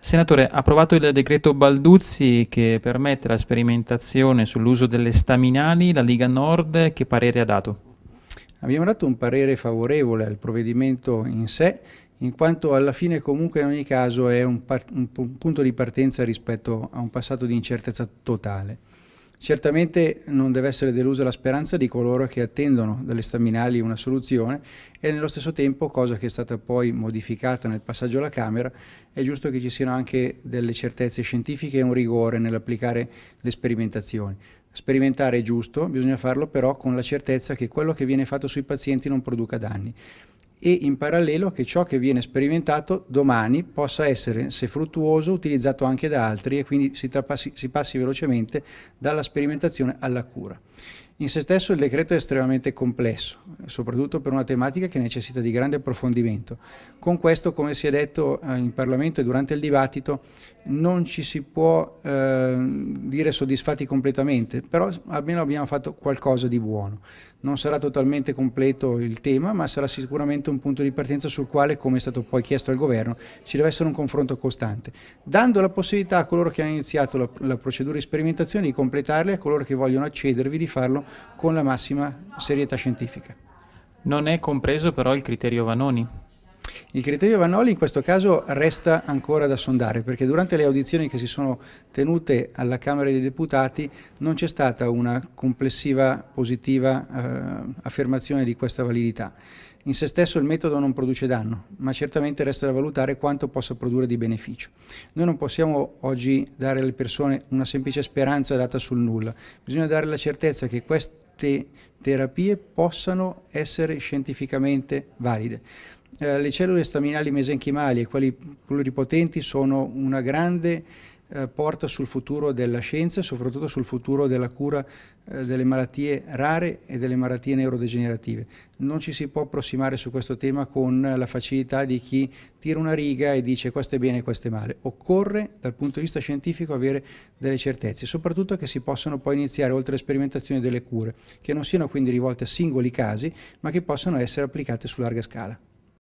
Senatore, approvato il decreto Balduzzi che permette la sperimentazione sull'uso delle staminali, la Liga Nord che parere ha dato? Abbiamo dato un parere favorevole al provvedimento in sé, in quanto alla fine comunque in ogni caso è un, un punto di partenza rispetto a un passato di incertezza totale. Certamente non deve essere delusa la speranza di coloro che attendono dalle staminali una soluzione e nello stesso tempo, cosa che è stata poi modificata nel passaggio alla Camera, è giusto che ci siano anche delle certezze scientifiche e un rigore nell'applicare le sperimentazioni. Sperimentare è giusto, bisogna farlo però con la certezza che quello che viene fatto sui pazienti non produca danni e in parallelo che ciò che viene sperimentato domani possa essere, se fruttuoso, utilizzato anche da altri e quindi si, si passi velocemente dalla sperimentazione alla cura. In se stesso il decreto è estremamente complesso, soprattutto per una tematica che necessita di grande approfondimento. Con questo, come si è detto eh, in Parlamento e durante il dibattito, non ci si può eh, dire soddisfatti completamente, però almeno abbiamo fatto qualcosa di buono. Non sarà totalmente completo il tema, ma sarà sicuramente un punto di partenza sul quale, come è stato poi chiesto al Governo, ci deve essere un confronto costante, dando la possibilità a coloro che hanno iniziato la, la procedura di sperimentazione di completarla e a coloro che vogliono accedervi di farlo con la massima serietà scientifica. Non è compreso però il criterio Vanoni? Il criterio Vanoli in questo caso resta ancora da sondare perché durante le audizioni che si sono tenute alla Camera dei Deputati non c'è stata una complessiva positiva eh, affermazione di questa validità. In se stesso il metodo non produce danno, ma certamente resta da valutare quanto possa produrre di beneficio. Noi non possiamo oggi dare alle persone una semplice speranza data sul nulla, bisogna dare la certezza che queste terapie possano essere scientificamente valide eh, le cellule staminali mesenchimali e quelli pluripotenti sono una grande eh, porta sul futuro della scienza e soprattutto sul futuro della cura eh, delle malattie rare e delle malattie neurodegenerative. Non ci si può approssimare su questo tema con la facilità di chi tira una riga e dice questo è bene e questo è male. Occorre dal punto di vista scientifico avere delle certezze, soprattutto che si possano poi iniziare oltre le sperimentazioni delle cure, che non siano quindi rivolte a singoli casi, ma che possano essere applicate su larga scala.